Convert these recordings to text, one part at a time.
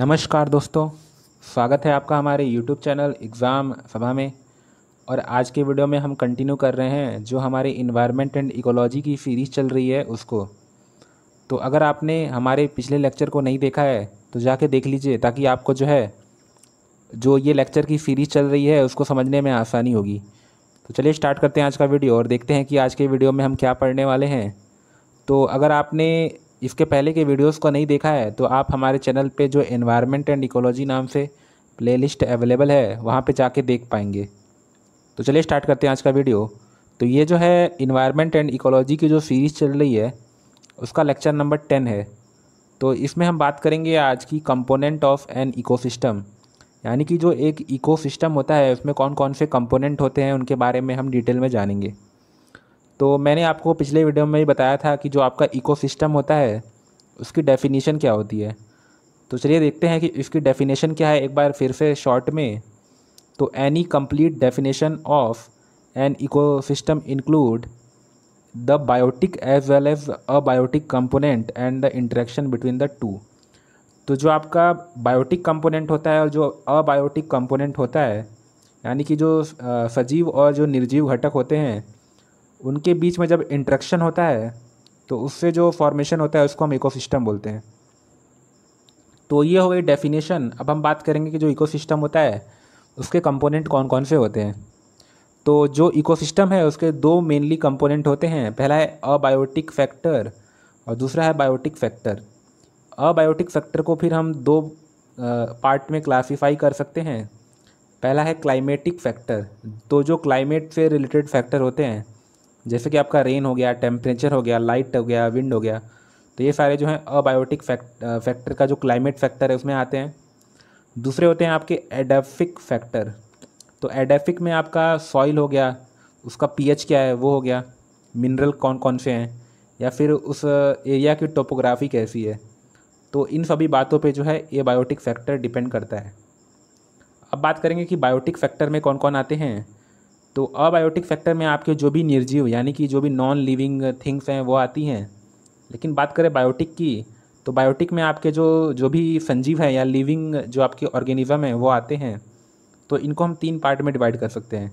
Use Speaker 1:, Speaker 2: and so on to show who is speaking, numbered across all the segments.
Speaker 1: नमस्कार दोस्तों स्वागत है आपका हमारे YouTube चैनल एग्ज़ाम सभा में और आज के वीडियो में हम कंटिन्यू कर रहे हैं जो हमारे इन्वायरमेंट एंड इकोलॉजी की सीरीज़ चल रही है उसको तो अगर आपने हमारे पिछले लेक्चर को नहीं देखा है तो जाके देख लीजिए ताकि आपको जो है जो ये लेक्चर की सीरीज़ चल रही है उसको समझने में आसानी होगी तो चलिए स्टार्ट करते हैं आज का वीडियो और देखते हैं कि आज के वीडियो में हम क्या पढ़ने वाले हैं तो अगर आपने इसके पहले के वीडियोस को नहीं देखा है तो आप हमारे चैनल पे जो इन्वायरमेंट एंड इकोलॉजी नाम से प्लेलिस्ट अवेलेबल है वहाँ पे जाके देख पाएंगे तो चलिए स्टार्ट करते हैं आज का वीडियो तो ये जो है इन्वायरमेंट एंड इकोलॉजी की जो सीरीज़ चल रही है उसका लेक्चर नंबर टेन है तो इसमें हम बात करेंगे आज की कंपोनेंट ऑफ एन इको यानी कि जो एक इकोसिस्टम होता है उसमें कौन कौन से कंपोनेंट होते हैं उनके बारे में हम डिटेल में जानेंगे तो मैंने आपको पिछले वीडियो में ही बताया था कि जो आपका इकोसिस्टम होता है उसकी डेफिनेशन क्या होती है तो चलिए देखते हैं कि इसकी डेफिनेशन क्या है एक बार फिर से शॉर्ट में तो any complete definition of an ecosystem include the biotic as well as a biotic component and the interaction between the two तो जो आपका बायोटिक कंपोनेंट होता है और जो अबायोटिक कंपोनेंट होता है यानी कि जो सजीव और जो निर्जीव घटक होते हैं उनके बीच में जब इंट्रक्शन होता है तो उससे जो फॉर्मेशन होता है उसको हम इकोसिस्टम बोलते हैं तो ये हो गई डेफिनेशन अब हम बात करेंगे कि जो इकोसिस्टम होता है उसके कंपोनेंट कौन कौन से होते हैं तो जो इकोसिस्टम है उसके दो मेनली कंपोनेंट होते हैं पहला है अबायोटिक फैक्टर और दूसरा है बायोटिक फैक्टर अबायोटिक फैक्टर को फिर हम दो पार्ट में क्लासिफाई कर सकते हैं पहला है क्लाइमेटिक फैक्टर तो जो क्लाइमेट से रिलेटेड फैक्टर होते हैं जैसे कि आपका रेन हो गया टेम्परेचर हो गया लाइट हो गया विंड हो गया तो ये सारे जो हैं अबायोटिक फैक्ट फैक्टर का जो क्लाइमेट फैक्टर है उसमें आते हैं दूसरे होते हैं आपके एडेफिक फैक्टर तो एडेफिक में आपका सॉइल हो गया उसका पीएच क्या है वो हो गया मिनरल कौन कौन से हैं या फिर उस एरिया की टोपोग्राफी कैसी है तो इन सभी बातों पे जो है ये बायोटिक फैक्टर डिपेंड करता है अब बात करेंगे कि बायोटिक फैक्टर में कौन कौन आते हैं तो अबायोटिक फैक्टर में आपके जो भी निर्जीव यानी कि जो भी नॉन लिविंग थिंग्स हैं वो आती हैं लेकिन बात करें बायोटिक की तो बायोटिक में आपके जो जो भी संजीव हैं या लिविंग जो आपके ऑर्गेनिज़म हैं वो आते हैं तो इनको हम तीन पार्ट में डिवाइड कर सकते हैं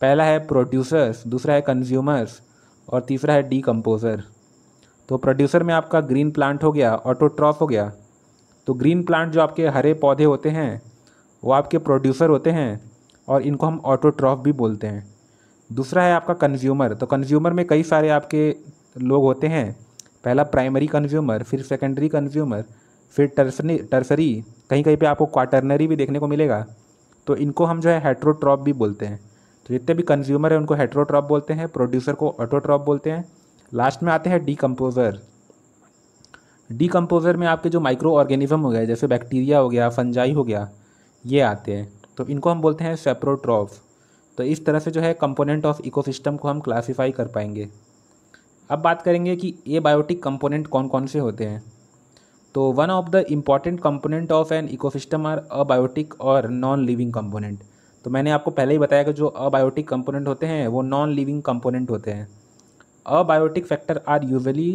Speaker 1: पहला है प्रोड्यूसर्स दूसरा है कंज्यूमर्स और तीसरा है डीकम्पोज़र तो प्रोड्यूसर में आपका ग्रीन प्लांट हो गया ऑटोट्रॉफ हो गया तो ग्रीन प्लांट जो आपके हरे पौधे होते हैं वो आपके प्रोड्यूसर होते हैं और इनको हम ऑटोट्रॉफ भी बोलते हैं दूसरा है आपका कंज्यूमर तो कंज्यूमर में कई सारे आपके लोग होते हैं पहला प्राइमरी कंज्यूमर फिर सेकेंडरी कंज्यूमर फिर टर्सरी टर्सरी कहीं कहीं पे आपको क्वाटरनरी भी देखने को मिलेगा तो इनको हम जो है हेट्रोट्रॉप भी बोलते हैं तो जितने भी कंज्यूमर हैं उनको हेट्रोट्रॉप बोलते हैं प्रोड्यूसर को ऑटोट्रॉप बोलते हैं लास्ट में आते हैं डीकम्पोज़र डीकम्पोज़र में आपके जो माइक्रो ऑर्गेनिज़म हो गए जैसे बैक्टीरिया हो गया फंजाई हो गया ये आते हैं तो इनको हम बोलते हैं सेप्रोट्रॉफ तो इस तरह से जो है कंपोनेंट ऑफ इकोसिस्टम को हम क्लासीफाई कर पाएंगे अब बात करेंगे कि ए बायोटिक कंपोनेंट कौन कौन से होते हैं तो one of the important component of an ecosystem are abiotic और नॉन लिविंग कंपोनेंट तो मैंने आपको पहले ही बताया कि जो अबायोटिक कंपोनेंट होते हैं वो नॉन लिविंग कंपोनेंट होते हैं abiotic factor are usually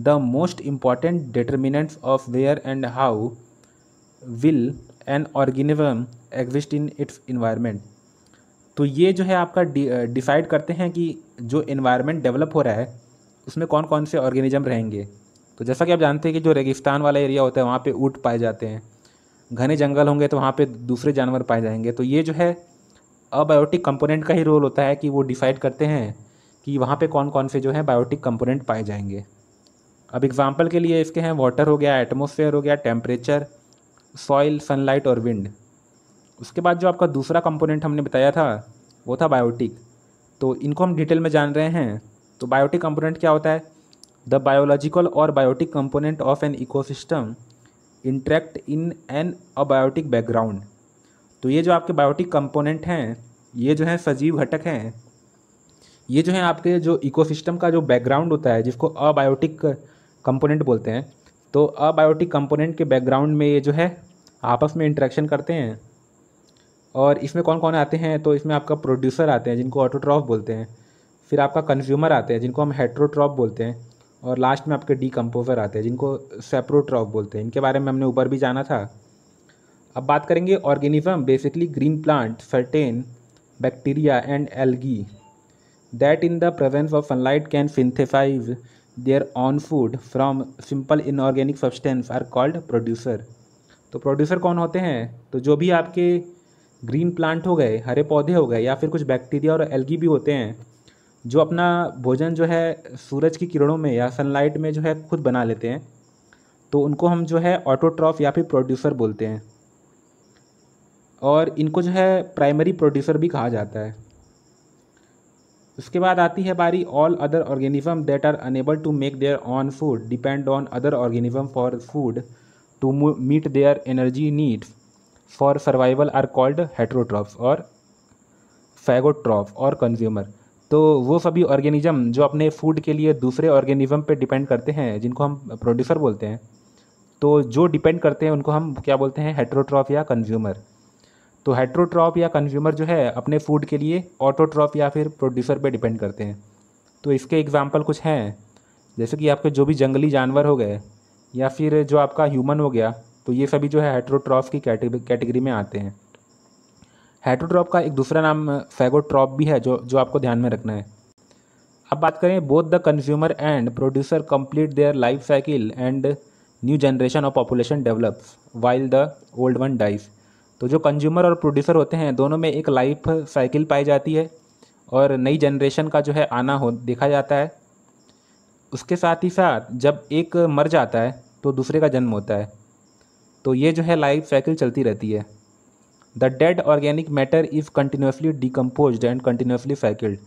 Speaker 1: the most important determinants of where and how will an organism exist in its environment तो ये जो है आपका डिसाइड करते हैं कि जो इन्वायरमेंट डेवलप हो रहा है उसमें कौन कौन से ऑर्गेनिज्म रहेंगे तो जैसा कि आप जानते हैं कि जो रेगिस्तान वाला एरिया होता है वहाँ पे ऊट पाए जाते हैं घने जंगल होंगे तो वहाँ पे दूसरे जानवर पाए जाएंगे तो ये जो है अबायोटिक कंपोनेंट का ही रोल होता है कि वो डिसाइड करते हैं कि वहाँ पे कौन कौन से जो है बायोटिक कंपोनेंट पाए जाएंगे अब एग्ज़ाम्पल के लिए इसके हैं वाटर हो गया एटमोसफेयर हो गया टेम्परेचर सॉइल सनलाइट और विंड उसके बाद जो आपका दूसरा कंपोनेंट हमने बताया था वो था बायोटिक तो इनको हम डिटेल में जान रहे हैं तो बायोटिक कंपोनेंट क्या होता है द बायोलॉजिकल और biotic component of an ecosystem interact in an abiotic background तो ये जो आपके बायोटिक कंपोनेंट हैं ये जो हैं सजीव घटक हैं ये जो हैं आपके जो इकोसिस्टम का जो बैकग्राउंड होता है जिसको अबायोटिक कंपोनेंट बोलते हैं तो अबायोटिक कंपोनेंट के बैकग्राउंड में ये जो है आपस में इंट्रैक्शन करते हैं और इसमें कौन कौन आते हैं तो इसमें आपका प्रोड्यूसर आते हैं जिनको ऑटोट्रॉफ बोलते हैं फिर आपका कंज्यूमर आते हैं जिनको हम हेट्रोट्रॉफ बोलते हैं और लास्ट में आपके डीकम्पोज़र आते हैं जिनको सेप्रोट्रॉफ बोलते हैं इनके बारे में हमने ऊपर भी जाना था अब बात करेंगे organism basically green plant certain bacteria and algae that in the presence of sunlight can synthesize their own food from simple inorganic substance are called producer तो प्रोड्यूसर कौन होते हैं तो जो भी आपके ग्रीन प्लांट हो गए हरे पौधे हो गए या फिर कुछ बैक्टीरिया और एल्गी भी होते हैं जो अपना भोजन जो है सूरज की किरणों में या सनलाइट में जो है खुद बना लेते हैं तो उनको हम जो है ऑटोट्रॉफ या फिर प्रोड्यूसर बोलते हैं और इनको जो है प्राइमरी प्रोड्यूसर भी कहा जाता है उसके बाद आती है बारी all other organism that are unable to make their own food depend on other organism for food to meet their energy needs for survival are called heterotroph और फैगोट्रॉफ और कंज्यूमर तो वो सभी ऑर्गेनिज्म जो अपने फूड के लिए दूसरे ऑर्गेनिज्म पे डिपेंड करते हैं जिनको हम प्रोड्यूसर बोलते हैं तो जो डिपेंड करते हैं उनको हम क्या बोलते हैं हेट्रोट्रॉफ या कंज्यूमर तो हेट्रोट्रॉप या कंज्यूमर जो है अपने फूड के लिए ऑटोट्रॉप या फिर प्रोड्यूसर पे डिपेंड करते हैं तो इसके एग्जाम्पल कुछ हैं जैसे कि आपके जो भी जंगली जानवर हो गए या फिर जो आपका ह्यूमन हो गया तो ये सभी जो है हेट्रोट्रॉफ की कैटेगरी में आते हैं हेट्रोट्रॉफ का एक दूसरा नाम फैगोट्रॉप भी है जो जो आपको ध्यान में रखना है अब बात करें both the consumer and producer complete their life cycle and new generation of population develops while the old one dies तो जो कंज्यूमर और प्रोड्यूसर होते हैं दोनों में एक लाइफ साइकिल पाई जाती है और नई जनरेशन का जो है आना हो देखा जाता है उसके साथ ही साथ जब एक मर जाता है तो दूसरे का जन्म होता है तो ये जो है लाइफ साइकिल चलती रहती है the dead organic matter is continuously decompose and continuously cycled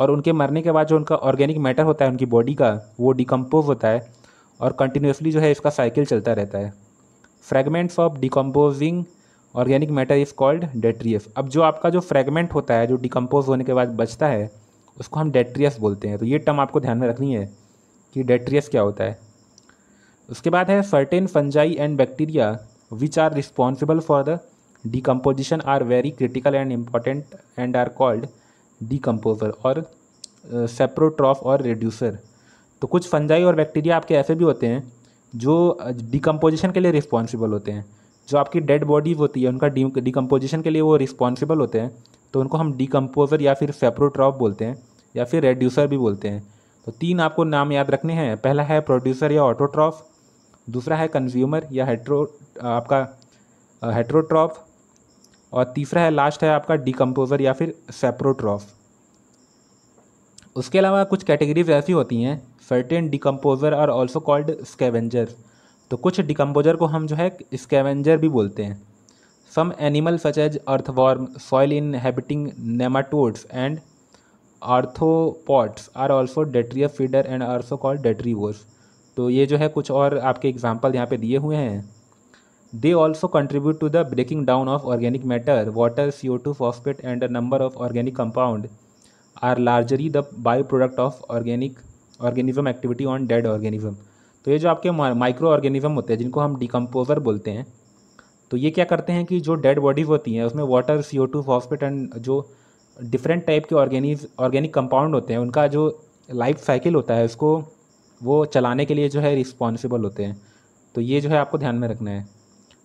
Speaker 1: और उनके मरने के बाद जो उनका ऑर्गेनिक मैटर होता है उनकी बॉडी का वो डिकम्पोज होता है और कंटिन्यूसली जो है इसका साइकिल चलता रहता है fragments of decomposing organic matter is called detritus अब जो आपका जो फ्रेगमेंट होता है जो डिकम्पोज होने के बाद बचता है उसको हम डेट्रियस बोलते हैं तो ये टर्म आपको ध्यान में रखनी है कि डेट्रियस क्या होता है उसके बाद है certain fungi and bacteria which are responsible for the decomposition are very critical and important and are called decomposer और सेप्रोट्रॉफ और रेड्यूसर तो कुछ फंजाई और बैक्टीरिया आपके ऐसे भी होते हैं जो डिकम्पोजिशन के लिए रिस्पॉन्सिबल होते हैं जो आपकी डेड बॉडीज होती है उनका डिकम्पोजिशन के लिए वो रिस्पॉन्सिबल होते हैं तो उनको हम डिकम्पोजर या फिर सेप्रोट्रॉफ बोलते हैं या फिर रेड्यूसर भी बोलते हैं तो तीन आपको नाम याद रखने हैं पहला है प्रोड्यूसर या ऑटोट्रॉफ दूसरा है कंज्यूमर या हेट्रो आपका हेट्रोट्रॉफ और तीसरा है लास्ट है आपका डिकम्पोज़र या फिर सेप्रोट्रॉफ उसके अलावा कुछ कैटेगरीज ऐसी होती हैं सर्टेन डिकम्पोज़र और ऑल्सो कॉल्ड स्केवेंजर तो कुछ डिकम्पोजर को हम जो है स्केवेंजर भी बोलते हैं some animal such as earthworm soil inhabiting nematodes and arthropods are also detritus feeder and also called detritivores तो ये जो है कुछ और आपके एग्जाम्पल यहाँ पे दिए हुए हैं they also contribute to the breaking down of organic matter water C O two phosphate and a number of organic compound are largely the bio product of organic organism activity on dead organism तो ये जो आपके micro organism होते हैं जिनको हम decomposer बोलते हैं तो ये क्या करते हैं कि जो डेड बॉडीज़ होती हैं उसमें water C O two phosphate and जो डिफरेंट टाइप के ऑर्गेनिज ऑर्गेनिक कंपाउंड होते हैं उनका जो लाइफ साइकिल होता है उसको वो चलाने के लिए जो है रिस्पॉन्सिबल होते हैं तो ये जो है आपको ध्यान में रखना है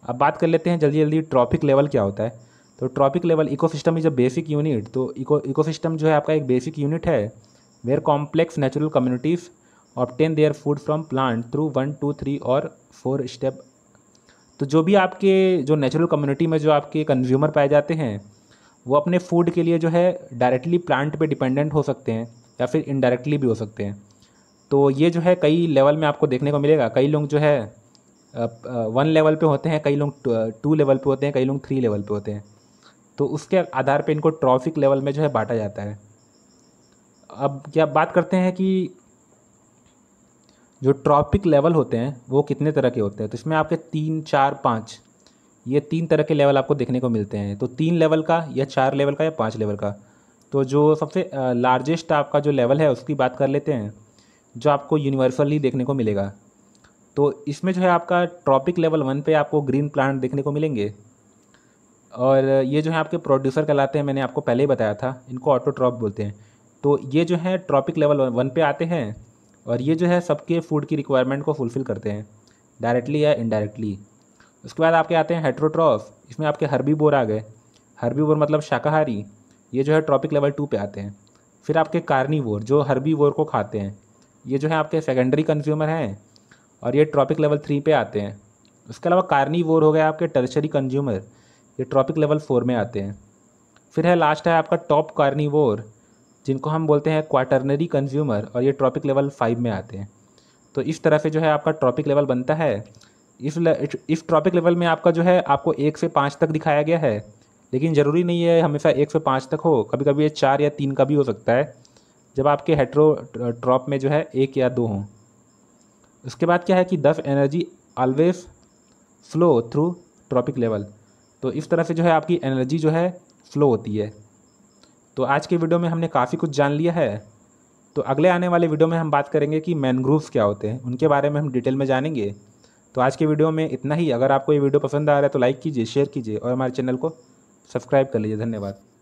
Speaker 1: अब बात कर लेते हैं जल्दी जल्दी ट्रॉपिक लेवल क्या होता है तो trophic level ecosystem is a basic unit तो इको इकोसिस्टम जो है आपका एक बेसिक यूनिट है where complex natural communities obtain their food from plant through one two three और फोर स्टेप तो जो भी आपके जो नेचुरल कम्युनिटी में जो आपके कंज्यूमर पाए जाते हैं वो अपने फूड के लिए जो है डायरेक्टली प्लांट पे डिपेंडेंट हो सकते हैं या फिर इनडायरेक्टली भी हो सकते हैं तो ये जो है कई लेवल में आपको देखने को मिलेगा कई लोग जो है वन लेवल पे होते हैं कई लोग टू लेवल पे होते हैं कई लोग थ्री लेवल पे होते हैं तो उसके आधार पे इनको ट्रॉफिक लेवल में जो है बांटा जाता है अब क्या बात करते हैं कि जो ट्रॉफिक लेवल होते हैं वो कितने तरह के होते हैं तो इसमें आपके तीन चार पाँच ये तीन तरह के लेवल आपको देखने को मिलते हैं तो तीन लेवल का या चार लेवल का या पाँच लेवल का तो जो सबसे लार्जेस्ट आपका जो लेवल है उसकी बात कर लेते हैं जो आपको यूनिवर्सली देखने को मिलेगा तो इसमें जो है आपका ट्रॉपिक लेवल वन पे आपको ग्रीन प्लांट देखने को मिलेंगे और ये जो है आपके प्रोड्यूसर कहलाते हैं मैंने आपको पहले ही बताया था इनको ऑटो ट्रॉप बोलते हैं तो ये जो है ट्रॉपिक लेवल वन पे आते हैं और ये जो है सबके फूड की रिक्वायरमेंट को फुलफ़िल करते हैं डायरेक्टली या इनडायरेक्टली उसके बाद आपके आते हैं हेट्रोट्रॉफ इसमें आपके हरबी बोर आ गए हरबी बोर मतलब शाकाहारी ये जो है ट्रॉपिक लेवल टू पे आते हैं फिर आपके कार्नी वोर जो हरबी वोर को खाते हैं ये जो है आपके सेकेंडरी कंज्यूमर हैं और ये ट्रॉपिक लेवल थ्री पे आते हैं उसके अलावा वोर हो गया आपके टर्शरी कंज्यूमर ये ट्रॉपिक लेवल फोर में आते हैं फिर है लास्ट है आपका टॉप वोर जिनको हम बोलते हैं क्वाटरनरी कंज्यूमर और ये ट्रॉपिक लेवल फाइव में आते हैं तो इस तरह से जो है आपका ट्रॉपिक लेवल बनता है इस इस ट्रॉपिक लेवल में आपका जो है आपको एक से पाँच तक दिखाया गया है लेकिन ज़रूरी नहीं है हमेशा एक से पाँच तक हो कभी कभी ये चार या तीन का भी हो सकता है जब आपके हेट्रो ड्रॉप में जो है एक या दो हों उसके बाद क्या है कि दफ energy always flow through trophic level तो इस तरह से जो है आपकी एनर्जी जो है फ्लो होती है तो आज के वीडियो में हमने काफ़ी कुछ जान लिया है तो अगले आने वाले वीडियो में हम बात करेंगे कि मैनग्रोव्स क्या होते हैं उनके बारे में हम डिटेल में जानेंगे तो आज के वीडियो में इतना ही अगर आपको ये वीडियो पसंद आ रहा है तो लाइक कीजिए शेयर कीजिए और हमारे चैनल को सब्सक्राइब कर लीजिए धन्यवाद